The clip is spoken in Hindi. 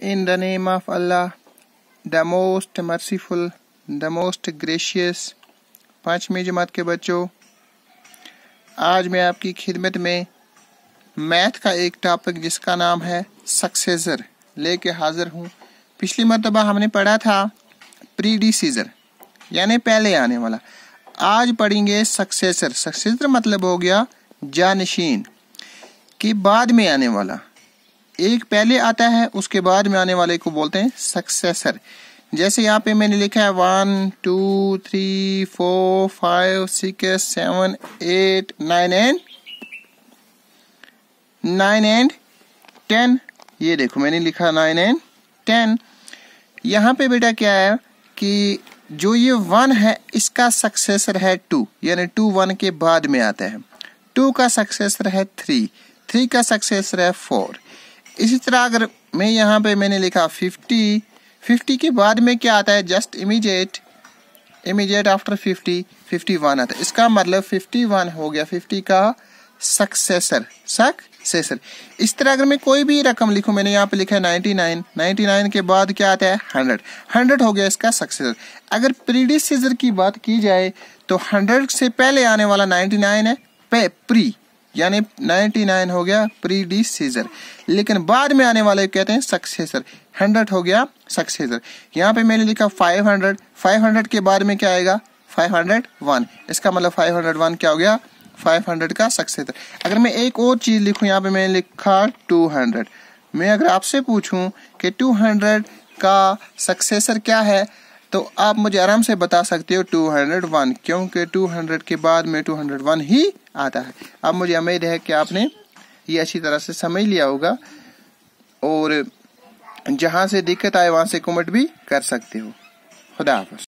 in the name of Allah, the most merciful, the most gracious. पांचवी जमात के बच्चों आज मैं आपकी खिदमत में मैथ का एक टॉपिक जिसका नाम है सक्सेसर लेके हाजिर हूँ पिछली मरतबा हमने पढ़ा था प्री सीजर यानी पहले आने वाला आज पढ़ेंगे सक्सेसर सक्सेसर मतलब हो गया जानशीन कि बाद में आने वाला एक पहले आता है उसके बाद में आने वाले को बोलते हैं सक्सेसर जैसे यहाँ पे मैंने लिखा है one two three four five six seven eight nine and nine and ten ये देखो मैंने लिखा नाइन एंड टेन यहाँ पे बेटा क्या है कि जो ये वन है इसका सक्सेसर है टू यानी टू वन के बाद में आता है टू का सक्सेसर है थ्री थ्री का सक्सेसर है फोर इसी तरह अगर मैं यहाँ पे मैंने लिखा फिफ्टी फिफ्टी के बाद में क्या आता है just immediate immediate after fifty fifty one आता है इसका मतलब फिफ्टी वन हो गया फिफ्टी का सक्सेसर सक्सेसर इस तरह अगर मैं कोई भी रकम लिखूं मैंने यहाँ पे लिखा है नाइन्टी नाइन नाइन्टी नाइन के बाद क्या आता है हंड्रेड हंड्रेड हो गया इसका सक्सेसर अगर प्रीडिसीजर की बात की जाए तो हंड्रेड से पहले आने वाला नाइन्टी नाइन है पे प्री यानी 99 हो गया प्री लेकिन बाद में आने वाले कहते हैं सक्सेसर 100 हो गया सक्सेसर यहाँ पे मैंने लिखा 500 500 के बाद में क्या आएगा 501 इसका मतलब 501 क्या हो गया 500 का सक्सेसर अगर मैं एक और चीज लिखूँ यहाँ पे मैंने लिखा 200 मैं अगर आपसे पूछूं कि 200 का सक्सेसर क्या है तो आप मुझे आराम से बता सकते हो 201 क्योंकि 200 के बाद में 201 ही आता है अब मुझे उम्मीद है कि आपने ये अच्छी तरह से समझ लिया होगा और जहाँ से दिक्कत आए वहाँ से कमेंट भी कर सकते हो खुदा हाफ